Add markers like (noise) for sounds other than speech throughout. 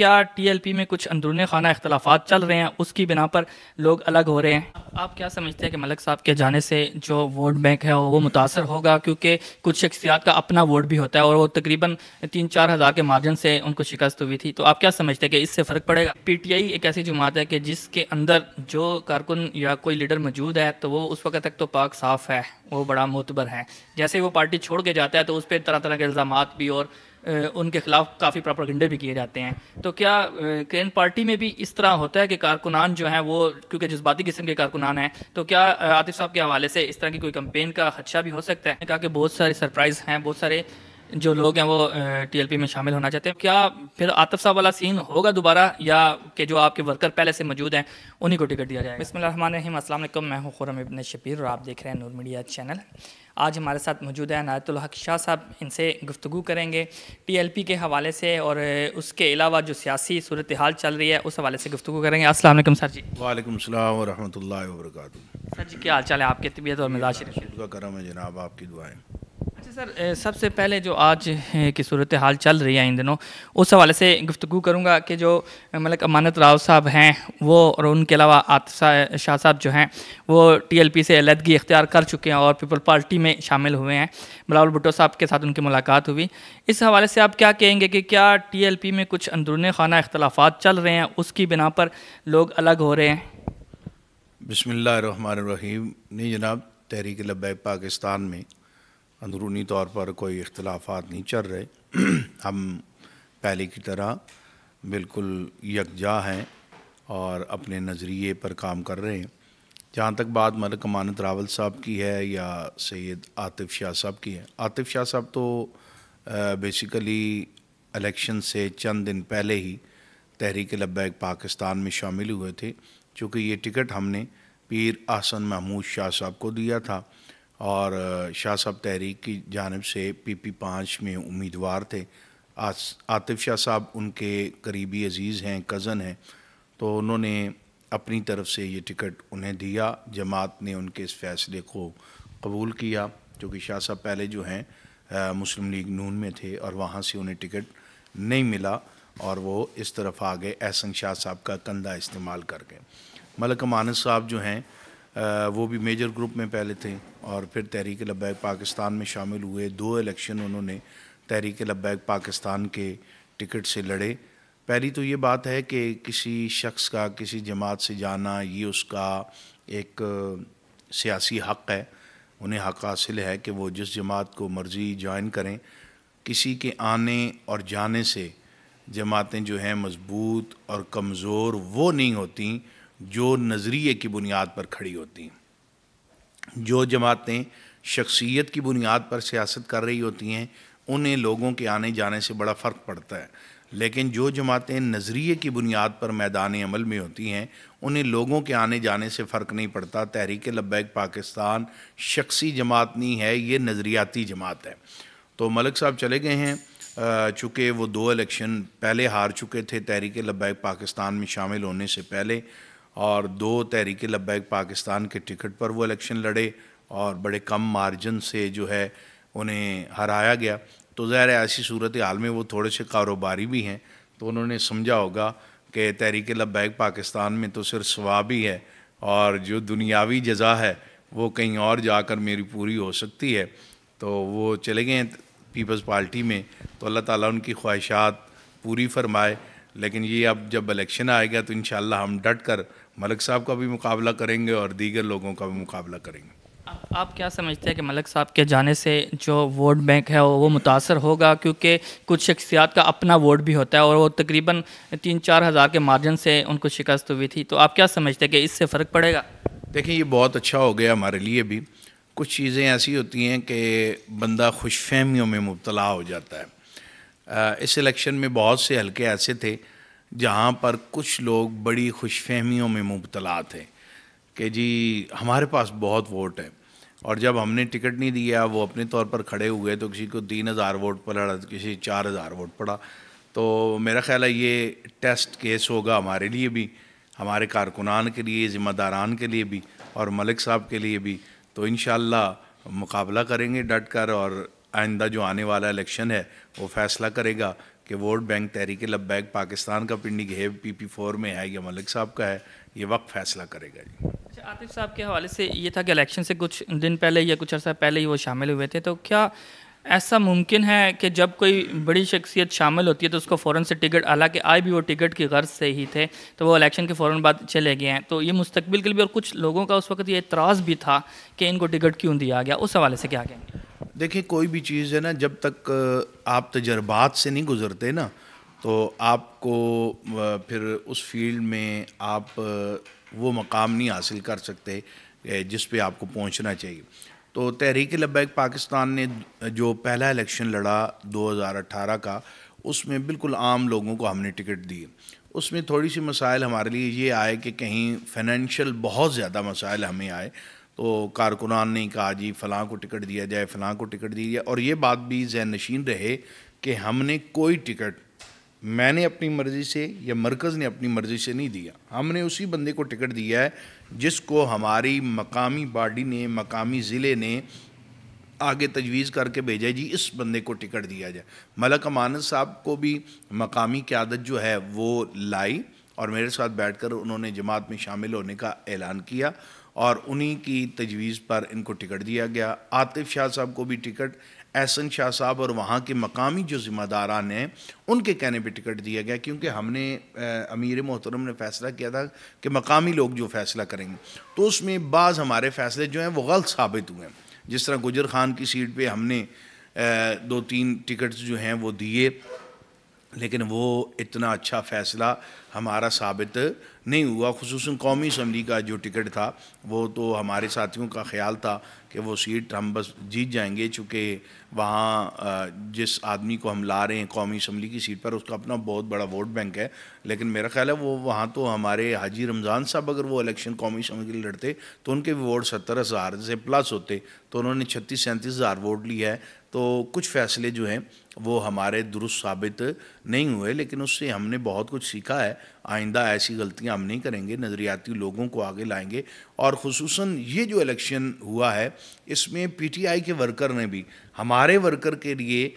क्या टीएलपी में कुछ अंदरूनी खाना इख्तलाफा चल रहे हैं उसकी बिना पर लोग अलग हो रहे हैं आप क्या समझते हैं कि मलिक साहब के जाने से जो वोट बैंक है वो मुतासर होगा क्योंकि कुछ शख्सियात का अपना वोट भी होता है और वो तकरीबन तीन चार हज़ार के मार्जिन से उनको शिकस्त हुई थी तो आप क्या समझते हैं कि इससे फ़र्क पड़ेगा पी टी आई एक ऐसी जमात है कि जिसके अंदर जो कारकुन या कोई लीडर मौजूद है तो वो उस वक्त तक तो पाक साफ है वो बड़ा मोतबर है जैसे वो पार्टी छोड़ के जाता है तो उस पर तरह तरह के इल्ज़ाम भी और उनके खिलाफ काफ़ी प्रॉपर गंडे भी किए जाते हैं तो क्या केन पार्टी में भी इस तरह होता है कि कारकुनान जो हैं वो क्योंकि जज्बाती किस्म के कारकुनान हैं तो क्या आतिफ साहब के हवाले से इस तरह की कोई कंपेन का खदशा भी हो सकता है कहा कि बहुत सारे सरप्राइज़ हैं बहुत सारे जो लोग हैं वो टीएलपी में शामिल होना चाहते हैं क्या फिर आतफ साहब वाला सीन होगा दोबारा या कि जो आपके वर्कर पहले से मौजूद हैं उन्हीं को टिकट दिया जाएगा बसमीम असल मैं हूँ खुरम इबन शबीर और आप देख रहे हैं नूर मीडिया चैनल आज हमारे साथ मौजूद है नायतुल हक शाह साहब इनसे गुफ्तु करेंगे टी के हवाले से और उसके अलावा जो सियासी सूरत हाल चल रही है उस हवाले से गुफ्तु करेंगे असल सर जी वालेकुम वरहमल वर्क सर जी क्या हाल चाल है आपकी तबीयत और मिजाज शरीफ का करम है जनाब आपकी दुआएँ सर सबसे पहले जो आज की सूरत हाल चल रही है इन दिनों उस हवाले से गुफ्तु करूँगा कि जो मलिक अमानत राव साहब हैं वो और उनके अलावा आतिफ शाह साहब जो हैं वो टी एल पी से अलीदगी इख्तियार कर चुके हैं और पीपल पार्टी में शामिल हुए हैं बिलाउल भुट्टो साहब के साथ उनकी मुलाकात हुई इस हवाले से आप क्या कहेंगे कि क्या टी एल पी में कुछ अंदरून खाना इख्तलाफात चल रहे हैं उसकी बिना पर लोग अलग हो रहे हैं बसमिल्लर रहीम जनाब तहरीक लब पाकिस्तान में अंदरूनी तौर पर कोई इख्तलाफात नहीं चल रहे (clears throat) हम पहले की तरह बिल्कुल यकजा हैं और अपने नज़रिए पर काम कर रहे हैं जहाँ तक बात मलक अमानत रावल साहब की है या सैद आतिफ शाह साहब की है आतिफ शाह साहब तो बेसिकली इलेक्शन से चंद दिन पहले ही तहरीक लब्बैक पाकिस्तान में शामिल हुए थे चूँकि ये टिकट हमने पीर आसन महमूद शाह साहब को दिया था और शाह साहब तहरीक की जानब से पी पी पाँच में उम्मीदवार थे आतिफ शाह साहब उनके करीबी अजीज़ हैं कज़न हैं तो उन्होंने अपनी तरफ से ये टिकट उन्हें दिया जमात ने उनके इस फैसले को कबूल किया क्योंकि शाह साहब पहले जो हैं मुस्लिम लीग नून में थे और वहाँ से उन्हें टिकट नहीं मिला और वो इस तरफ आ गए एहसन शाह साहब का कंधा इस्तेमाल करके मलक मानस साहब जो हैं वो भी मेजर ग्रुप में पहले थे और फिर तहरीक लबैग पाकिस्तान में शामिल हुए दो इलेक्शन उन्होंने तहरीक लबैग पाकिस्तान के टिकट से लड़े पहली तो ये बात है कि किसी शख्स का किसी जमात से जाना ये उसका एक सियासी हक़ है उन्हें हक़ हासिल है कि वो जिस जमात को मर्ज़ी ज्वाइन करें किसी के आने और जाने से जमातें जो हैं मजबूत और कमज़ोर वो नहीं होती जो नज़रिए की बुनियाद पर खड़ी होती हैं जो जमातें शख्सियत की बुनियाद पर सियासत कर रही होती हैं उन्हें लोगों के आने जाने से बड़ा फ़र्क पड़ता है लेकिन जो जमातें नज़रिए की बुनियाद पर मैदान अमल में होती हैं उन्हें लोगों के आने जाने से फ़र्क नहीं पड़ता तहरीक लब्बैक पाकिस्तान शख्सी जमात नहीं है ये नज़रियाती जमात है तो मलिक साहब चले गए हैं चूँकि वो दो इलेक्शन पहले हार चुके थे तहरीक लब्बैक पाकिस्तान में शामिल होने से पहले और दो तहरीक लब्बैक पाकिस्तान के टिकट पर वो इलेक्शन लड़े और बड़े कम मार्जिन से जो है उन्हें हराया गया तो ज़ाहिर ऐसी सूरत हाल में वो थोड़े से कारोबारी भी हैं तो उन्होंने समझा होगा कि तहरीक लब्बैक पाकिस्तान में तो सिर्फ स्वाब ही है और जो दुनियावी जजा है वो कहीं और जाकर मेरी पूरी हो सकती है तो वो चले गए पीपल्स पार्टी में तो अल्लाह ताला उनकी ख्वाहिशात पूरी फरमाए लेकिन ये अब जब इलेक्शन आएगा तो इन हम डट कर मलिक साहब का भी मुकाबला करेंगे और दीगर लोगों का भी मुकाबला करेंगे आप क्या समझते हैं कि मलिक साहब के जाने से जो वोट बैंक है वो मुतासर होगा क्योंकि कुछ शख्सियात का अपना वोट भी होता है और वो तकरीबन तीन चार हज़ार के मार्जिन से उनको शिकस्त हुई थी तो आप क्या समझते हैं कि इससे फ़र्क पड़ेगा देखिए ये बहुत अच्छा हो गया हमारे लिए भी कुछ चीज़ें ऐसी होती हैं कि बंदा खुश फहमियों में मुबतला हो जाता है इस इलेक्शन में बहुत से हल्के ऐसे थे जहाँ पर कुछ लोग बड़ी खुश फहमियों में मुबतला थे कि जी हमारे पास बहुत वोट है और जब हमने टिकट नहीं दिया वो अपने तौर पर खड़े हुए तो किसी को तीन हज़ार वोट पड़ा किसी चार हज़ार वोट पड़ा तो मेरा ख्याल है ये टेस्ट केस होगा हमारे लिए भी हमारे कारकुनान के लिए ज़िम्मेदारान के लिए भी और मलिक साहब के लिए भी तो इन मुकाबला करेंगे डट कर और आइंदा जो आने वाला इलेक्शन है वो फैसला करेगा कि वोट बैंक तहरीक लब्बैक पाकिस्तान का Pindi Gheb P P four में है या मलिक साहब का है ये वक्त फैसला करेगा जी अच्छा आतिफ साहब के हवाले से ये था कि इलेक्शन से कुछ दिन पहले या कुछ अर्सा पहले ही वो शामिल हुए थे तो क्या ऐसा मुमकिन है कि जब कोई बड़ी शख्सियत शामिल होती है तो उसको फ़ौरन से टिकट हालांकि आए भी वो टिकट की गर्ज से ही थे तो वो इलेक्शन के फ़ौर बाद चले गए हैं तो ये मुस्तबिल के लिए और कुछ लोगों का उस वक्त ये एतराज़ भी था कि इनको टिकट क्यों दिया गया उस हवाले से क्या कहेंगे देखिए कोई भी चीज़ है ना जब तक आप तजर्बात से नहीं गुज़रते ना तो आपको फिर उस फील्ड में आप वो मकाम नहीं हासिल कर सकते जिस पे आपको पहुंचना चाहिए तो तहरीक लबैक पाकिस्तान ने जो पहला इलेक्शन लड़ा 2018 का उसमें बिल्कुल आम लोगों को हमने टिकट दी उसमें थोड़ी सी मसाइल हमारे लिए ये आए कि कहीं फाइनेंशियल बहुत ज़्यादा मसाइल हमें आए तो कारकुनान ने कहा जी फ़लाँ को टिकट दिया जाए फ़लाँ को टिकट दिया जाए और ये बात भी जैन नशीन रहे कि हमने कोई टिकट मैंने अपनी मर्ज़ी से या मरकज़ ने अपनी मर्ज़ी से नहीं दिया हमने उसी बंदे को टिकट दिया है जिसको हमारी मकामी बाडी ने मकामी ज़िले ने आगे तजवीज़ करके भेजा जी इस बंदे को टिकट दिया जाए मलक अमानत साहब को भी मकामी क्यादत जो है वो लाई और मेरे साथ बैठकर उन्होंने जमात में शामिल होने का ऐलान किया और उन्हीं की तजवीज़ पर इनको टिकट दिया गया आतिफ शाह साहब को भी टिकट एहसन शाह साहब और वहाँ के मकामी जो ज़िम्मेदारान हैं उनके कहने पे टिकट दिया गया क्योंकि हमने अमीर मोहतरम ने फ़ैसला किया था कि मकामी लोग जो फ़ैसला करेंगे तो उसमें बाज़ हमारे फ़ैसले जो हैं वो गलत साबित हुए हैं जिस तरह गुजर खान की सीट पर हमने दो तीन टिकट्स जो हैं वो दिए लेकिन वो इतना अच्छा फ़ैसला हमारा साबित नहीं हुआ खसूस कौमी इसम्बली का जो टिकट था वो तो हमारे साथियों का ख्याल था कि वो सीट हम बस जीत जाएंगे चूँकि वहाँ जिस आदमी को हम ला रहे हैं कौमी इसम्बली की सीट पर उसका अपना बहुत बड़ा वोट बैंक है लेकिन मेरा ख्याल है वो वहाँ तो हमारे हाजी रमज़ान साहब अगर वो इलेक्शन कौमी इसम्बली के लिए लड़ते तो उनके भी वोट सत्तर हज़ार से प्लस होते तो उन्होंने छत्तीस सैंतीस हज़ार वोट लिया है तो कुछ फैसले जो हैं वो हमारे दुरुस्त साबित नहीं हुए लेकिन उससे हमने बहुत कुछ सीखा है आइंदा ऐसी गलतियां हम नहीं करेंगे नज़रियाती लोगों को आगे लाएंगे और खसूस ये जो इलेक्शन हुआ है इसमें पीटीआई के वर्कर ने भी हमारे वर्कर के लिए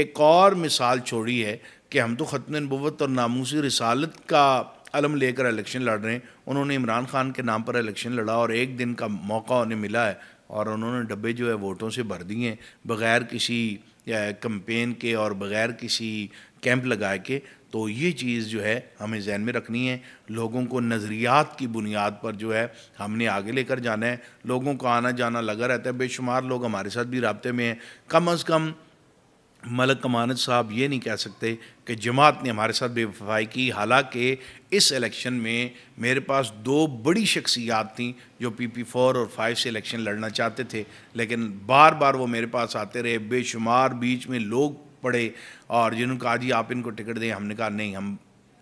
एक और मिसाल छोड़ी है कि हम तो ख़त्म नबूत और नामूसी रसालत का अलम लेकर इलेक्शन लड़ रहे हैं उन्होंने इमरान खान के नाम पर इलेक्शन लड़ा और एक दिन का मौका उन्हें मिला है और उन्होंने डब्बे जो है वोटों से भर दिए बग़ैर किसी कंपेन के और बग़ैर किसी कैंप लगा के तो ये चीज़ जो है हमें जहन में रखनी है लोगों को नज़रियात की बुनियाद पर जो है हमने आगे लेकर जाना है लोगों को आना जाना लगा रहता है बेशुमार लोग हमारे साथ भी रबते में हैं कम अज़ कम मलक कमानत साहब ये नहीं कह सकते कि जमात ने हमारे साथ बेवफाई की हालांकि इस इलेक्शन में मेरे पास दो बड़ी शख्सियात थीं जो पी पी फोर और फाइव से इलेक्शन लड़ना चाहते थे लेकिन बार बार वो मेरे पास आते रहे बेशुमार बीच में लोग पड़े और जिन्होंने कहा जी आप इनको टिकट दें हमने कहा नहीं हम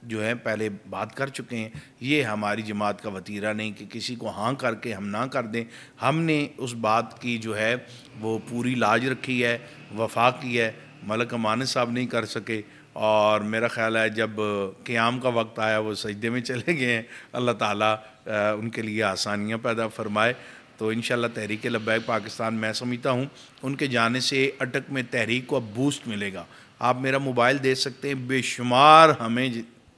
जो है पहले बात कर चुके हैं ये हमारी जमात का वतीरा नहीं कि किसी को हाँ करके हम ना कर दें हमने उस बात की जो है वो पूरी लाज रखी है वफा की है मलक अमान साहब नहीं कर सके और मेरा ख्याल है जब क़्याम का वक्त आया वो सजदे में (laughs) चले गए हैं अल्लाह ताला उनके लिए आसानियाँ पैदा फरमाए तो इन तहरीक लबैक पाकिस्तान मैं समझता हूँ उनके जाने से अटक में तहरीक को अब बूस्ट मिलेगा आप मेरा मोबाइल दे सकते हैं बेशुमार हमें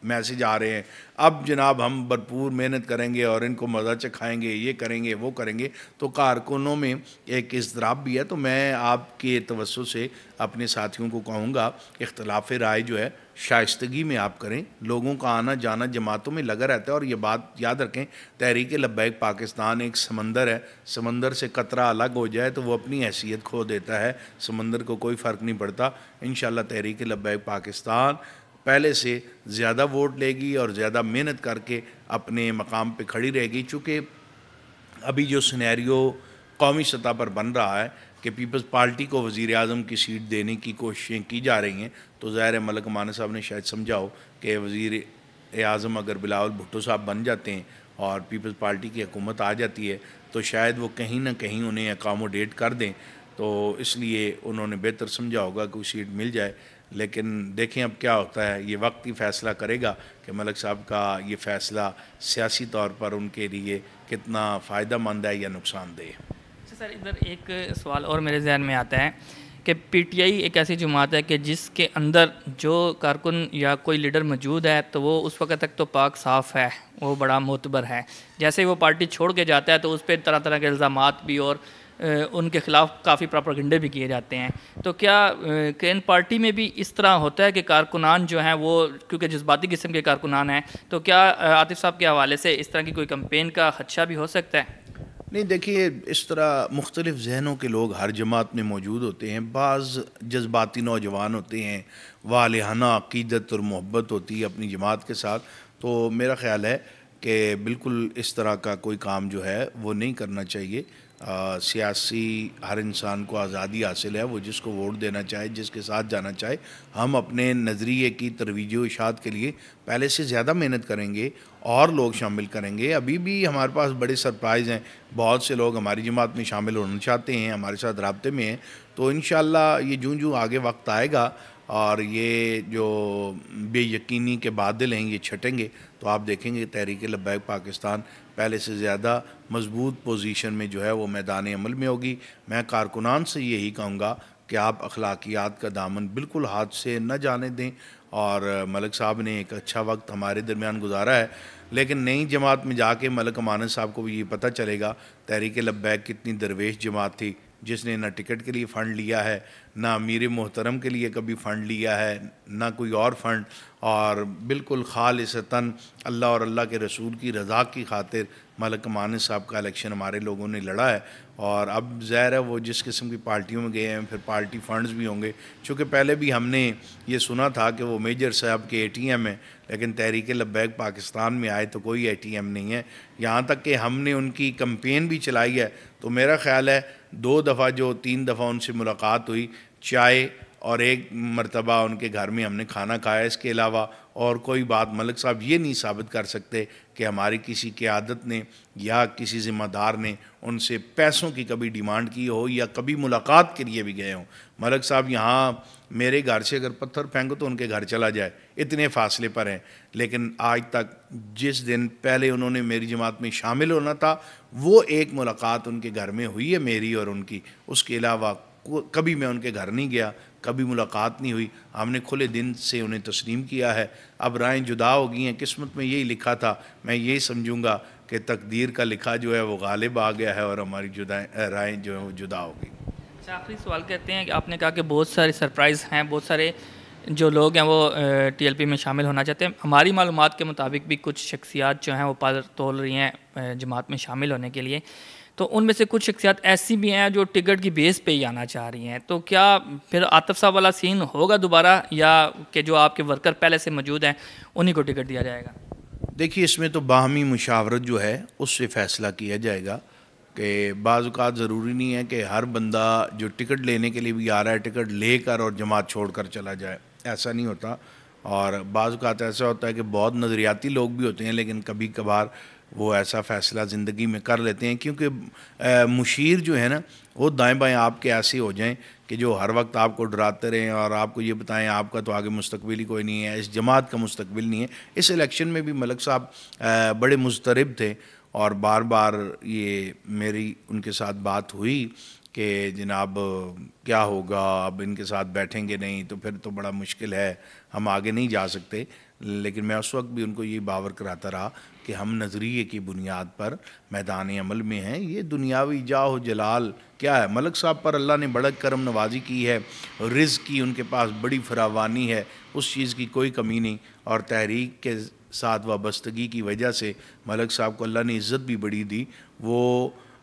मैसेज आ रहे हैं अब जनाब हम भरपूर मेहनत करेंगे और इनको मज़ा चखाएंगे ये करेंगे वो करेंगे तो कारकुनों में एक इसराब भी है तो मैं आपके तवसो से अपने साथियों को कहूँगा इख्तलाफ राय जो है शाइस्तगी में आप करें लोगों का आना जाना जमातों में लगा रहता है और ये बात याद रखें तहरीक लब्बैक पाकिस्तान एक समंदर है समंदर से कतरा अलग हो जाए तो वो अपनी हैसियत खो देता है समंदर को कोई फ़र्क नहीं पड़ता इन तहरीक लब्बैक पाकिस्तान पहले से ज़्यादा वोट लेगी और ज़्यादा मेहनत करके अपने मकाम पे खड़ी रहेगी चूँकि अभी जो सिनेरियो कौमी सतह पर बन रहा है कि पीपल्स पार्टी को वज़ी अजम की सीट देने की कोशिशें की जा रही हैं तो ज़ाहिर मलक माना साहब ने शायद समझाओ कि वज़ी अजम अगर बिलावल भुट्टो साहब बन जाते हैं और पीपल्स पार्टी की हुकूमत आ जाती है तो शायद वो कहीं ना कहीं उन्हें एकामोडेट कर दें तो इसलिए उन्होंने बेहतर समझा होगा कि वो सीट मिल जाए लेकिन देखें अब क्या होता है ये वक्त ही फैसला करेगा कि मलिक साहब का ये फ़ैसला सियासी तौर पर उनके लिए कितना फ़ायदा मंद है या नुकसानदेह अच्छा सर इधर एक सवाल और मेरे जहन में आता है कि पीटीआई एक ऐसी जमात है कि जिसके अंदर जो कारकुन या कोई लीडर मौजूद है तो वो उस वक्त तक तो पाक साफ़ है वो बड़ा मोतबर है जैसे ही वो पार्टी छोड़ के जाता है तो उस पर तरह तरह के इल्ज़ाम भी और उनके खिलाफ काफ़ी प्रॉपर गंडे भी किए जाते हैं तो क्या केन पार्टी में भी इस तरह होता है कि कारकुनान जो हैं वो क्योंकि जज्बाती किस्म के कारकुनान हैं तो क्या आतिफ साहब के हवाले से इस तरह की कोई कम्पेन का खदशा भी हो सकता है नहीं देखिए इस तरह मुख्तलिफ़ जहनों के लोग हर जमात में मौजूद होते हैं बाज़ जज्बाती नौजवान होते हैं वालहाना अकीदत और मोहब्बत होती है अपनी जमात के साथ तो मेरा ख्याल है कि बिल्कुल इस तरह का कोई काम जो है वो नहीं करना चाहिए सियासी हर इंसान को आज़ादी हासिल है वो जिसको वोट देना चाहे जिसके साथ जाना चाहे हम अपने नज़रिए की तरवीज इशात के लिए पहले से ज़्यादा मेहनत करेंगे और लोग शामिल करेंगे अभी भी हमारे पास बड़े सरप्राइज़ हैं बहुत से लोग हमारी जमात में शामिल होना चाहते हैं हमारे साथ रबते में हैं तो इन ये जूँ जूँ आगे वक्त आएगा और ये जो बेयकीनी के बादल हैं ये छटेंगे तो आप देखेंगे तहरीक लबैक पाकिस्तान पहले से ज़्यादा मजबूत पोजीशन में जो है वो मैदान अमल में होगी मैं कारकुनान से यही कहूँगा कि आप अखलाकियात का दामन बिल्कुल हाथ से न जाने दें और मलिक साहब ने एक अच्छा वक्त हमारे दरमियान गुजारा है लेकिन नई जमात में जाके मलिक अमानत साहब को भी ये पता चलेगा तहरीक लबैक कितनी दरवेश जमात थी जिसने ना टिकट के लिए फ़ंड लिया है ना अमीर मोहतरम के लिए कभी फ़ंड लिया है ना कोई और फंड और बिल्कुल तन अल्लाह और अल्लाह के रसूल की रज़ा की खातिर मलक मानिस साहब का इलेक्शन हमारे लोगों ने लड़ा है और अब ज़ाहिर है वो जिस किस्म की पार्टियों में गए हैं फिर पार्टी फंड्स भी होंगे चूँकि पहले भी हमने ये सुना था कि वो मेजर साहब के एटीएम हैं लेकिन तहरीक लब्बैक पाकिस्तान में आए तो कोई एटीएम नहीं है यहाँ तक कि हमने उनकी कंपेन भी चलाई है तो मेरा ख्याल है दो दफ़ा जो तीन दफ़ा उनसे मुलाकात हुई चाय और एक मरतबा उनके घर में हमने खाना खाया इसके अलावा और कोई बात मलिक साहब ये नहीं साबित कर सकते कि हमारी किसी की आदत ने या किसी ज़िम्मेदार ने उनसे पैसों की कभी डिमांड की हो या कभी मुलाकात के लिए भी गए हों मलिक साहब यहाँ मेरे घर से अगर पत्थर फेंको तो उनके घर चला जाए इतने फासले पर हैं लेकिन आज तक जिस दिन पहले उन्होंने मेरी जमात में शामिल होना था वो एक मुलाकात उनके घर में हुई है मेरी और उनकी उसके अलावा कभी मैं उनके घर नहीं गया कभी मुलाकात नहीं हुई हमने खुले दिन से उन्हें तस्लीम किया है अब राय जुदा हो गई हैं किस्मत में यही लिखा था मैं यही समझूंगा कि तकदीर का लिखा जो है वो गालिब आ गया है और हमारी जुदाएँ राय जो है वो जुदा हो गई अच्छा आखिरी सवाल कहते हैं कि आपने कहा कि बहुत सारे सरप्राइज़ हैं बहुत सारे जो लोग हैं वो टीएलपी में शामिल होना चाहते हैं हमारी मालूम के मुताबिक भी कुछ शख्सियात जो हैं वो पार तोल रही हैं जमात में शामिल होने के लिए तो उनमें से कुछ शख्सियात ऐसी भी हैं जो टिकट की बेस पे ही आना चाह रही हैं तो क्या फिर आतफ साहब वाला सीन होगा दोबारा या कि जो आपके वर्कर पहले से मौजूद हैं उन्हीं को टिकट दिया जाएगा देखिए इसमें तो बाहमी मुशावरत जो है उससे फ़ैसला किया जाएगा कि बाज़ात ज़रूरी नहीं है कि हर बंदा जो टिकट लेने के लिए भी आ रहा है टिकट लेकर और जमात छोड़ कर चला जाए ऐसा नहीं होता और बाज़ात ऐसा होता है कि बहुत नज़रियाती लोग भी होते हैं लेकिन कभी कभार वो ऐसा फ़ैसला ज़िंदगी में कर लेते हैं क्योंकि मुशीर जो है ना वो दाएं बाएं आपके ऐसे हो जाएं कि जो हर वक्त आपको डराते रहें और आपको ये बताएं आपका तो आगे मुस्तबिल ही कोई नहीं है इस जमात का मुस्तबिल नहीं है इस इलेक्शन में भी मलक साहब बड़े मुस्तरब थे और बार बार ये मेरी उनके साथ बात हुई कि जनाब क्या होगा अब इनके साथ बैठेंगे नहीं तो फिर तो बड़ा मुश्किल है हम आगे नहीं जा सकते लेकिन मैं उस वक्त भी उनको ये बावर कराता रहा कि हम नज़रिए की बुनियाद पर मैदान अमल में हैं ये दुनियावी जाह जलाल क्या है मलक साहब पर अल्लाह ने बड़क करम नवाजी की है रिज़ की उनके पास बड़ी फरावानी है उस चीज़ की कोई कमी नहीं और तहरीक के साथ वाबस्तगी की वजह से मलक साहब को अल्लाह ने इज़्ज़त भी बड़ी दी वो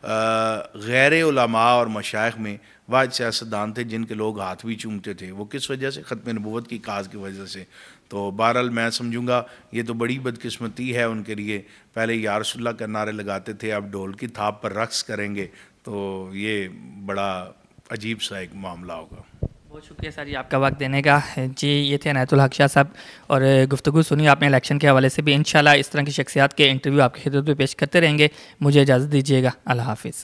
गैर उलमा और मशाइ में वाद सियासतदान थे जिनके लोग हाथ भी चूमते थे वो किस वजह से ख़त्म नबूत की काज की वजह से तो बहरहाल मैं समझूंगा ये तो बड़ी बदकस्मती है उनके लिए पहले यारसुल्ला का नारे लगाते थे अब ढोल की थाप पर रक्स करेंगे तो ये बड़ा अजीब सा एक मामला होगा बहुत शुक्रिया सर जी आपका वक्त देने का जी ये थे अनायतुल हक शाह साहब और गुफ्तु सुनी आपने इलेक्शन के हवाले से भी इन इस तरह की शख्सियात के इंटरव्यू आपकी खिदत में पेश करते रहेंगे मुझे इजाज़त दीजिएगा अल्लाह हाफिज़